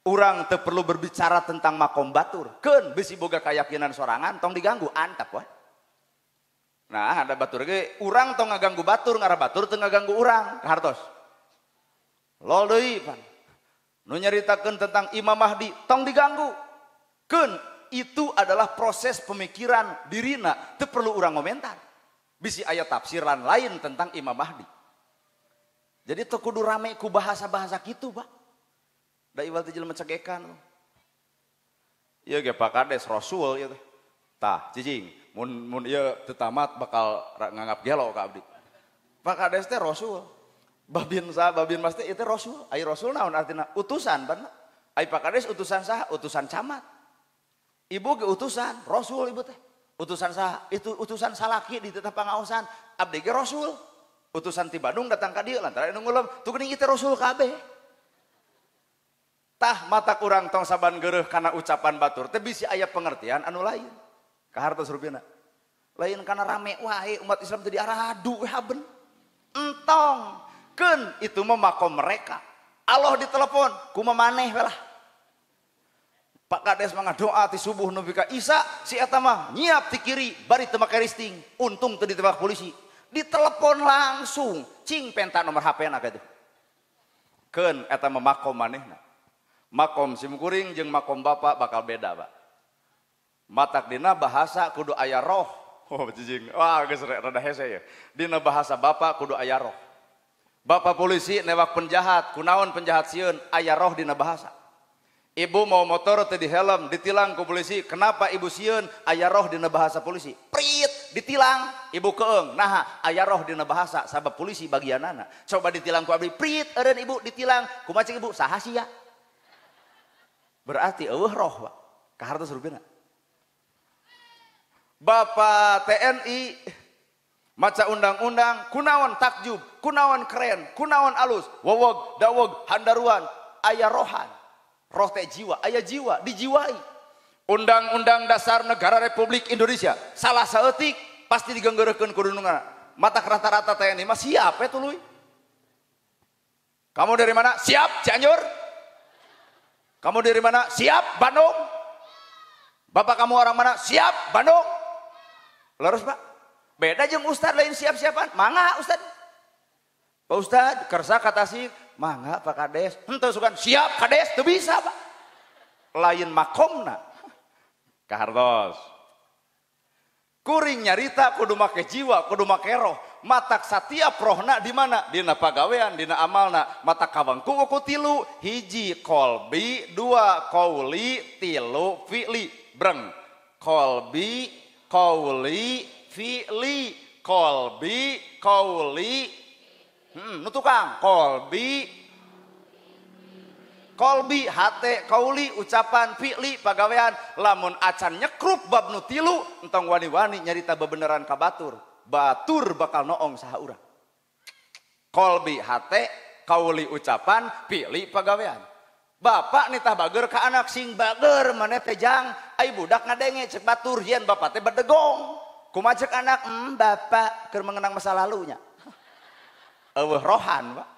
Urang teu perlu berbicara tentang makom batur. Ken besi boga keyakinan sorangan tong diganggu antak wae. Nah, ada batur ge urang tong ngaganggu batur ngara batur teu ngaganggu urang. Hartos. Lol deui pan. Nu nyaritakeun tentang Imam Mahdi tong diganggu. Ken itu adalah proses pemikiran dirina, teu perlu urang komentar. Bisi ayat tafsiran lain tentang Imam Mahdi. Jadi tokudu rame ku bahasa-bahasa gitu, Pak. Da iwal tijil mencegekan. cegekan. Iya, Pak pakades Rasul ya. teh. Tah, cicing, mun mun iya tetamat bakal nganggap gelo Kak abdi. Pakades teh Rasul. Babin sah, babin mas teh Rasul. Ayo Rasul naon artinya Utusan, bener. Pak pakades utusan sah, utusan camat. Ibu ke utusan, Rasul ibu teh utusan sah itu utusan salaki di tetap pengawasan abdi ge rasul utusan ti Bandung datang ke dia lantaran anu ngeuleum tuh geuning ieu rasul kabe tah mata kurang tong saban gereuh karena ucapan batur tapi bisi ayah pengertian anu lain ke harta rupina lain karena rame wahai umat Islam teu arah adu haben entong ken itu memakom mereka Allah ditelepon kuma maneh lah Pak Kades mangga doa ti subuh Nubika ka Isa si eta mah nyiap di kiri bari teu make risting. Untung teu ditebak polisi. Ditelepon langsung cing penta nomor HP-na kitu. Keun eta mah makom manehna. Makom simkuring jeung makom bapak bakal beda, Pak. Matak dina bahasa kudu aya roh. Oh, cicing. Wah, geus rada hese ya. Dina bahasa bapak kudu aya roh. Bapak polisi newak penjahat, kunaon penjahat sieun ayah roh dina bahasa. Ibu mau motor tadi helm, ditilang ke polisi. Kenapa ibu siun ayah roh di bahasa polisi? Prit, ditilang. Ibu keeng, nah ayah roh di bahasa sahabat polisi bagian anak. Coba ditilang ku abdi, prit eren ibu ditilang. kumacik ibu? sahasia. ya. Berarti awah roh, Pak. Kaharta hartos Bapak TNI maca undang-undang kunawan takjub, kunawan keren, kunawan alus, wawog, dawog, handaruan, ayah rohan. Roh teh jiwa, ayah ya jiwa, dijiwai. Undang-undang dasar negara Republik Indonesia, salah seetik, pasti digenggeureukeun kudu Mata rata-rata tni ini mah siap ya Kamu dari mana? Siap, Cianjur. Kamu dari mana? Siap, Bandung. Bapak kamu orang mana? Siap, Bandung. Lurus, Pak. Beda jeng ustad lain siap-siapan. Mangga, ustad. Pak ustad, kersa kata sih mangga Pak Kades. Entah sukan siap Kades tuh bisa, Pak. Lain makomna. Kardos. Kuring nyarita kudu make jiwa, kudu make roh. Matak setiap rohna di mana? Di Dina pagawean, dina amalna. Mata kawangku uku tilu. Hiji kolbi, dua kauli, tilu, fi'li. Breng. Kolbi, kauli, fi'li. Kolbi, kauli, Hmm, nu kolbi kolbi hate kauli ucapan Pili, pagawean lamun acan nyekrup bab nu tilu entong wani-wani nyarita bebeneran ka batur batur bakal noong saha urang kolbi hate kauli ucapan Pili, pagawean bapak nitah bager ke anak sing bager mana tejang ai budak ngadenge cek batur yen bapak teh berdegong kumajek anak hmm, bapak ker mengenang masa lalunya Eueuh rohan, Pak.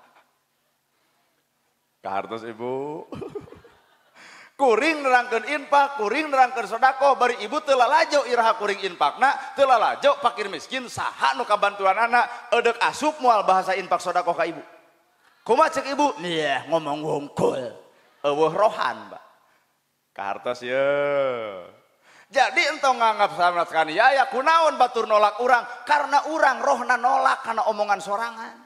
Kartos Ibu. [LAUGHS] kuring nerangkan infak, kuring nerangkan sodako, bari ibu telah lajo iraha kuring infak nak telah lajo pakir miskin, saha nuka bantuan anak, edek asup mual bahasa infak sodako ka ibu. Kuma cek ibu, nih ngomong wongkul, eweh rohan, pak. Kartos ya. Jadi entah nganggap sanat sekali, ya, ya kunaon batur nolak orang, karena orang rohna nolak karena omongan sorangan.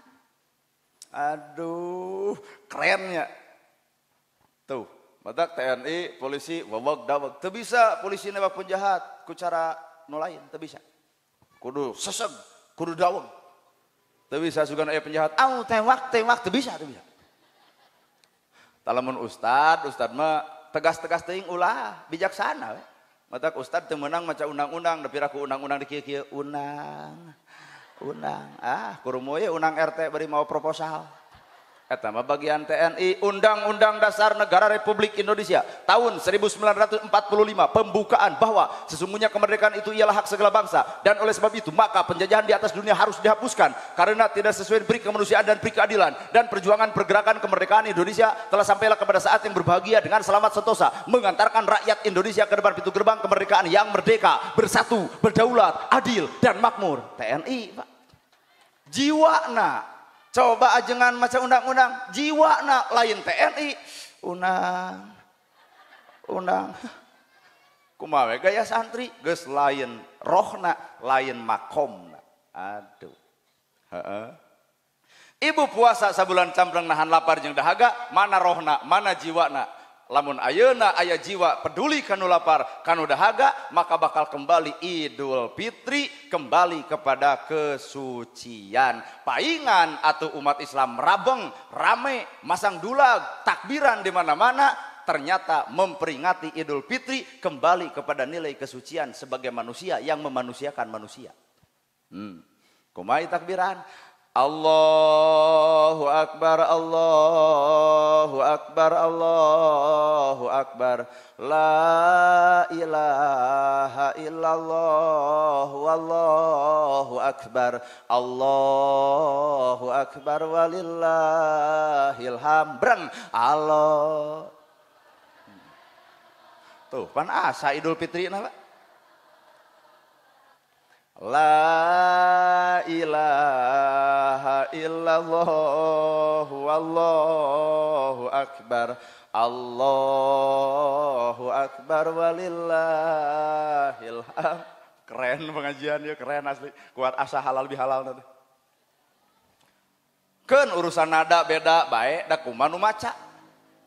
Aduh, keren ya. Tuh, matak TNI, polisi, wawak dawak. Tuh bisa polisi nembak penjahat, ku cara nolain, tuh bisa. Kudu seseg, kudu dawak. Tuh bisa sugan ayah penjahat, au tewak, tewak, tuh bisa, tuh bisa. Talamun ustad, ustad mah tegas-tegas ting ulah, bijaksana. Matak ustad temenang maca undang-undang, dapiraku undang-undang dikieu-kieu undang. undang tapi raku undang undang dikieu kieu undang undang Unang. Ah, kurumoye unang RT beri mau proposal. Eta bagian TNI Undang-Undang Dasar Negara Republik Indonesia tahun 1945 pembukaan bahwa sesungguhnya kemerdekaan itu ialah hak segala bangsa dan oleh sebab itu maka penjajahan di atas dunia harus dihapuskan karena tidak sesuai beri kemanusiaan dan beri keadilan dan perjuangan pergerakan kemerdekaan Indonesia telah sampailah kepada saat yang berbahagia dengan selamat sentosa mengantarkan rakyat Indonesia ke depan pintu gerbang kemerdekaan yang merdeka, bersatu, berdaulat, adil dan makmur. TNI, Pak. Jiwa nak Coba ajengan macam undang-undang, jiwa nak lain TNI, undang, undang. Kumawe gaya santri, gus lain roh nak lain makom nak Aduh. Ibu puasa sebulan campreng nahan lapar jeng dahaga, mana roh nak mana jiwa nak Lamun ayeuna ayah jiwa peduli kanu lapar, kanu dahaga, maka bakal kembali Idul Fitri, kembali kepada kesucian. Paingan atau umat Islam rabeng, rame, masang dulag, takbiran di mana-mana, ternyata memperingati Idul Fitri kembali kepada nilai kesucian sebagai manusia yang memanusiakan manusia. Hmm. Kumai takbiran, Allahu Akbar, Allahu Akbar, Allahu Akbar. La ilaha illallah, wallahu Akbar. Allahu Akbar, walillahilham. hambreng. Allah. Tuh, pan asa Idul Fitri napa? La ilaha illallah wallahu akbar Allahu akbar walillahil Keren pengajian yuk keren asli. Kuat asa halal bihalal nanti. Ken urusan nada beda baik da kuman maca.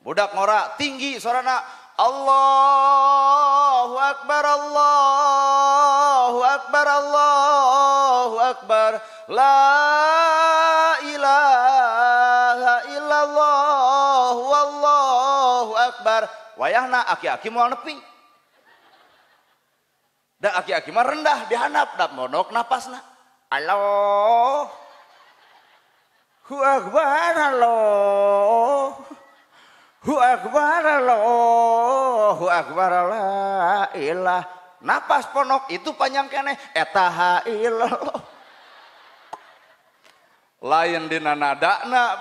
Budak ngora tinggi sorana Allahu Akbar, Allahu Akbar, Allahu Akbar. La ilaha illallah, Allahu Akbar. Wayahna aki-aki mau nepi. Dan aki-aki mah rendah dihanap, dap monok nafas na. Allahu Akbar, Allahu. Hu akbar Allahu akbar Allah, ilah. Napas ponok itu panjang kene etaha ilah. Lain dina nak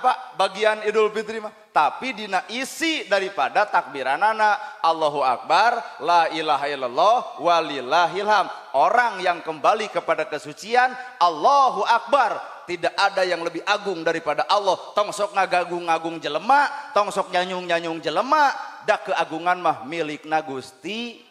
Pak bagian Idul Fitri mah, tapi dina isi daripada takbiranana Allahu Akbar, la ilaha illallah walillahilham. Orang yang kembali kepada kesucian Allahu Akbar tidak ada yang lebih agung daripada Allah tongsok ngagagung-agung jelema tongsok nyanyung-nyanyung jelema da keagungan mah milik na Gusti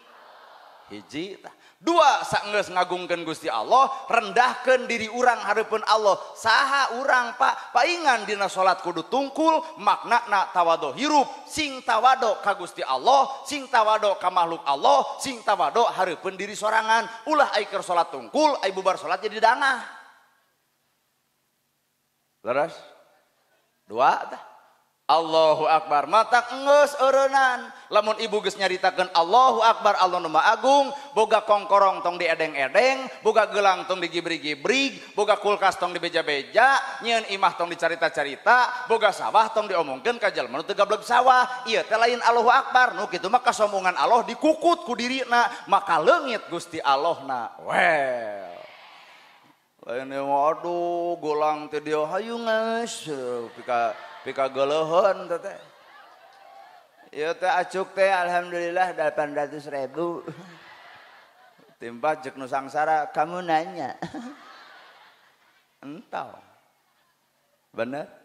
hiji dua sanggeus ngagungkan Gusti Allah rendahkan diri urang hadapan Allah saha urang pak paingan dina salat kudu tungkul makna na tawado hirup sing tawado ka Gusti Allah sing tawado ka makhluk Allah sing tawado harapan diri sorangan ulah aikar salat tungkul aibubar bubar salat jadi dangah ini dua Allahu akbar mata nges nan lamun ibu Gu nyaritakan Allahu akbar Allah Nuuma Agung boga Kong korong tong dieng-edeng ga gelang tong giggibrigibrig ga kulkastong dibeja-beja nyiin imah tong dicarita-carita boga sawah tong dioomken kajjal menurut gablok sawah ya telain Allahu akbar Nu gitu maka sombongan Allah dikukutku diri nah maka legit Gusti Allah na we ini waduh golang teh dia hayu nges pika pika gelehen teh ya teh acuk teh alhamdulillah delapan ratus ribu [LAUGHS] timpa jek nusangsara kamu nanya [LAUGHS] entah benar.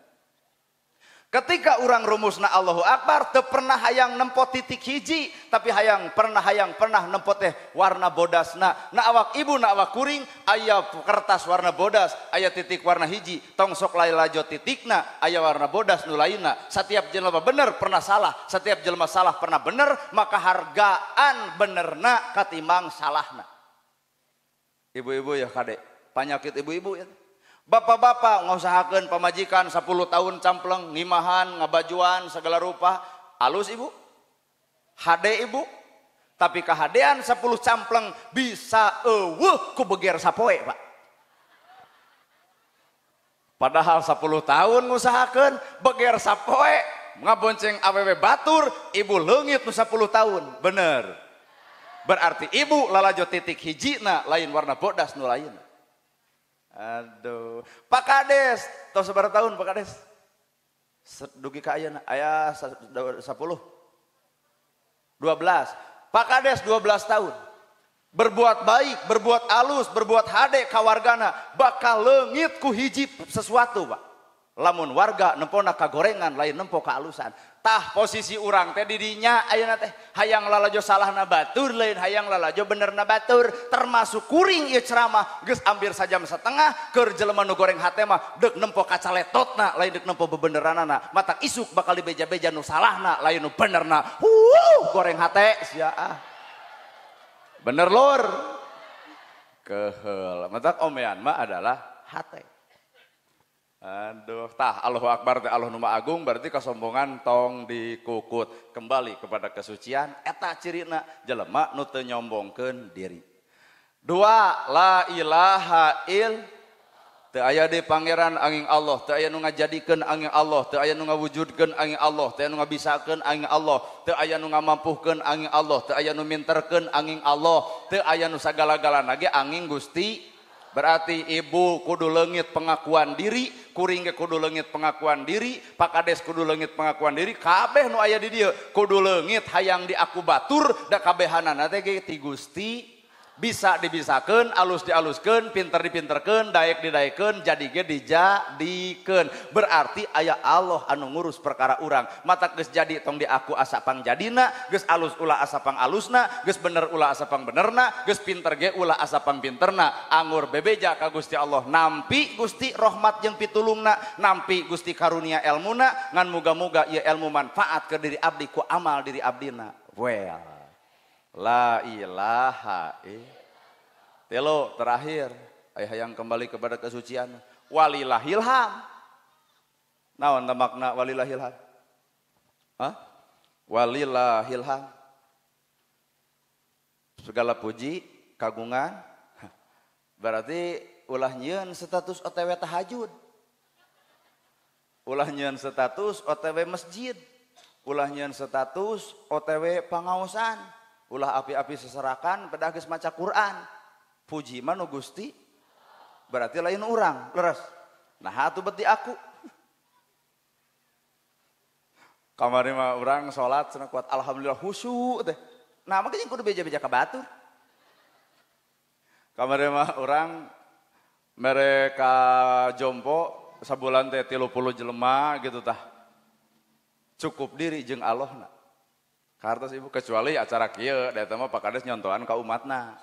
Ketika orang rumusna Allahu Akbar, teu pernah hayang nempot titik hiji, tapi hayang pernah hayang pernah nempo teh warna bodas. Na awak ibu na awak kuring, ayah kertas warna bodas, ayah titik warna hiji, tong sok lain lajo na ayah warna bodas nulaina. Setiap jelema bener pernah salah, setiap jelema salah pernah bener, maka hargaan na katimang na. Ibu-ibu ya kadek, penyakit ibu-ibu ya. Bapak-bapak ngausahakeun pemajikan 10 tahun campleng, ngimahan, ngabajuan segala rupa, alus Ibu. HD Ibu. Tapi kehadean 10 campleng bisa eueuh ku beger sapoe, Pak. Padahal 10 tahun ngusahakeun beger sapoe ngabonceng awp batur, ibu lengit 10 tahun. Bener. Berarti ibu lalajo titik hijina lain warna bodas nu lain. Aduh. Pak Kades, tahun seberapa tahun Pak Kades? Dugi kaya ayah, ayah 10. 12. Pak Kades 12 tahun. Berbuat baik, berbuat alus, berbuat hade kawargana. bakal lengit ku hijib sesuatu, Pak. Lamun warga nempona nak gorengan, lain nempo ka tah posisi urang teh didinya ayeuna teh hayang lalajo salah batur lain hayang lalajo bener batur, termasuk kuring ieu ceramah ges hampir sajam setengah keur jelema nu goreng hate mah deuk nempo na lain deuk nempo bebeneranana matak isuk bakal dibeja-beja nu na lain nu na, huh goreng hate sia ah bener lor kehel matak omean mah adalah hate defta Allahuakbar Allah Numa Agung berarti kosombongan tong diukut kembali kepada kesucian etak ciri jelemaknut tenyombongkan diri dua Lailahha ayah di Pangeran angin Allah ayaa jadikan angin Allah ayaa wujudkan angin Allah nga bisa ke angin Allah ayaa mampukan angin Allah aya nuterken angin Allah te aya nusa gala-gala naga angin Gusti berarti ibu kudu lenggit pengakuan diri klikinge kodu legit pengakuan diri pak kades kodu lenggit pengakuan diri kabeh nu aya di dia kodu lenggit hayang dia akubatur dak kabbehana natege ti Gusti di bisa dibisken alus dialusken pinr- dippininterken Dayek didaiken jadi gedeja diken berarti ayaah Allah anu ngurus perkara urang mata ge jadi tong dia aku asapan jadina ges alus ula asapang alusna gess bener ula asapang berna ges pinter ge ula asapang pinterna anggur bebeja ka Gusti Allah nampi Gusti Rohmat jeung pitu lumna nampi Gusti karunia elmuna ngan muga-mga ia elmu manfaat ke diri Abdiku amal diri Abdina well La ilaha eh. Telo terakhir, ayah yang kembali kepada kesucian. Walilah ilham. Naon makna walilah ilham? Hah? Walilah ilham. Segala puji, kagungan. Berarti ulah nyeun status OTW tahajud. Ulah nyeun status OTW masjid. Ulah nyeun status OTW pangaosan ulah api-api seserakan pedages maca Quran puji manu Gusti berarti lain orang leres nah hatu beti aku kamari mah orang sholat senang kuat alhamdulillah husu teh nah makanya kudu beja-beja ke batu kamari mah orang mereka jompo sebulan teh tilu puluh jelema gitu tah cukup diri jeng Allah nak Kartos ibu kecuali acara kia, dia mah Pak Kades nyontohan ke umatna.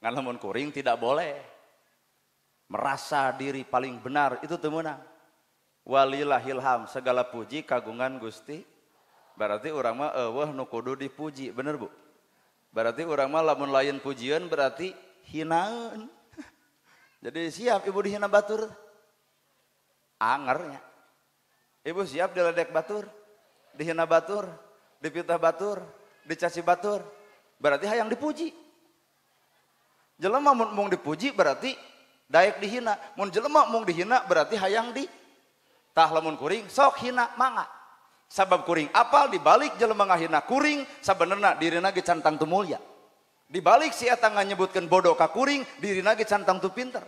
Ngan lamun kuring tidak boleh. Merasa diri paling benar itu Walilah hilham segala puji kagungan Gusti. Berarti orang mah eueuh nukudu dipuji, bener Bu? Berarti orang mah lamun lain pujian berarti hinaan. [LAUGHS] Jadi siap ibu dihina batur. Angernya. Ibu siap diledek batur, dihina batur dipintah batur, dicaci batur, berarti hayang dipuji. Jelema mun mung dipuji berarti daek dihina, mun jelema mung dihina berarti hayang di tah lamun kuring sok hina mangga. Sabab kuring apal dibalik jelema ngahina kuring sabenerna dirina ge cantang tu mulia. Dibalik si eta nyebutkan bodoh ka kuring dirina ge cantang tu pinter.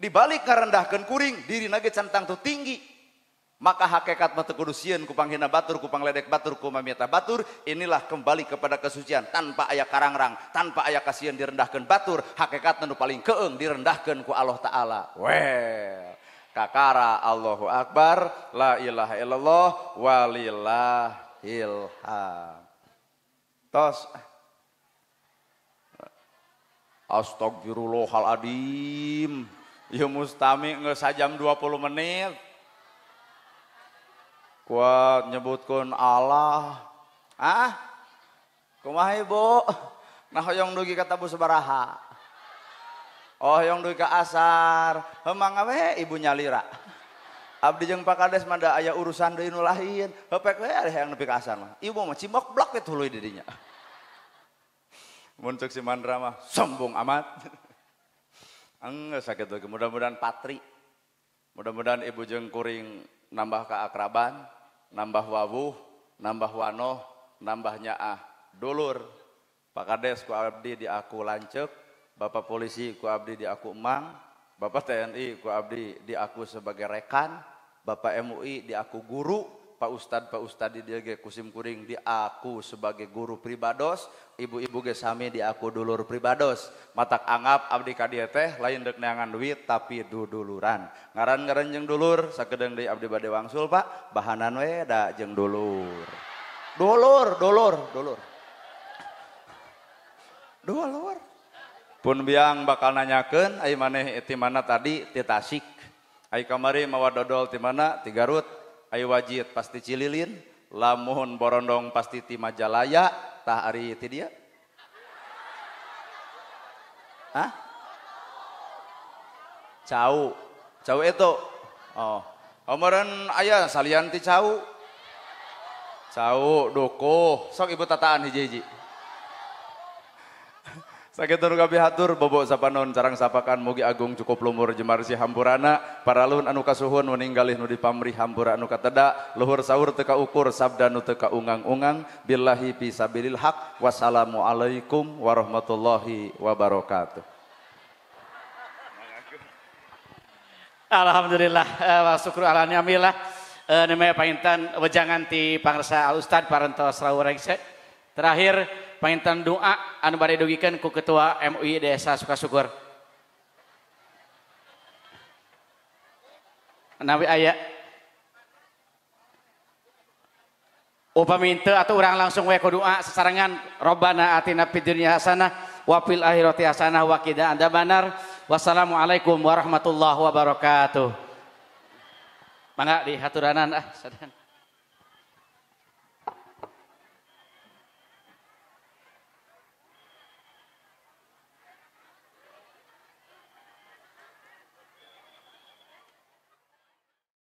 Dibalik karendahkan kuring dirina ge cantang tu tinggi maka hakikat mata kudusian kupang hina batur kupang ledek batur mieta batur inilah kembali kepada kesucian tanpa ayah karangrang tanpa ayah kasihan direndahkan batur hakikat nu paling keeng direndahkan ku Allah Ta'ala well kakara Allahu Akbar la ilaha illallah ilham tos astagfirullahaladzim ya mustami ngesajam 20 menit Kuat nyebutkan Allah. Ah? Kumaha ibu? Nah yang dugi kata bu sebaraha. Oh yang dugi ke asar. apa ya ibu nyalira. Abdi jeng Pak Kades mada ayah urusan dari nulahin. Hepek ya, ada yang nepi ke asar mah. Ibu mah cimok blok itu tuluy dirinya, muncul Muncuk si Mandra mah sombong amat. Enggak sakit lagi. Mudah-mudahan patri. Mudah-mudahan ibu jeng kuring nambah keakraban nambah Wawu, nambah Wano, nambah nyaah, dulur. Pak Kades ku abdi di aku lancek, Bapak polisi ku abdi di aku emang, Bapak TNI ku abdi di aku sebagai rekan, Bapak MUI di aku guru, ui Pak Ustadz Pak UustadG kusimkuring dia aku sebagai guru pribados ibu-ibu gesami di aku dulu pribados mata anggap Abdikadiete lain deangan duit tapi duduluran ngaranngerrejeng dulu sak di Abdi Badi wangsul Pak bahanan wada jeng dulu dulu dua luar pun biang bakal nanyaken ay maneh mana tadi tita Hai kamariwadol di mana tiga Garut Ayo wajib pasti cililin, lamun borondong pasti ti majalaya, tah ari ti dia. Hah? Cau. Cau itu. Oh. Kemarin ayah salian ti cau. Cau, doko, Sok ibu tataan hiji-hiji. Sakit nun kami hatur, bobo sapanon, carang sapakan, mugi agung cukup lumur jemar si hamburana, para lun anu kasuhun, meninggalih nu dipamri hampura anu katada, luhur sahur teka ukur, sabda nu teka ungang-ungang, billahi hak. haq, alaikum warahmatullahi wabarakatuh. Alhamdulillah, eh, wa syukur ala ni'amillah, eh, namanya pangintan, wejangan ti pangrasa al-ustad, parantos rawurang Terakhir, pengintan doa anu bari dugikeun ku ketua MUI Desa Sukasukur. Nabi aya. Upami teu atau orang langsung wae ku doa sasarengan Robbana atina fid dunya hasanah wa fil akhirati hasanah wa qina adzabannar. Wassalamualaikum warahmatullahi wabarakatuh. Mangga di haturanan ah sadayana.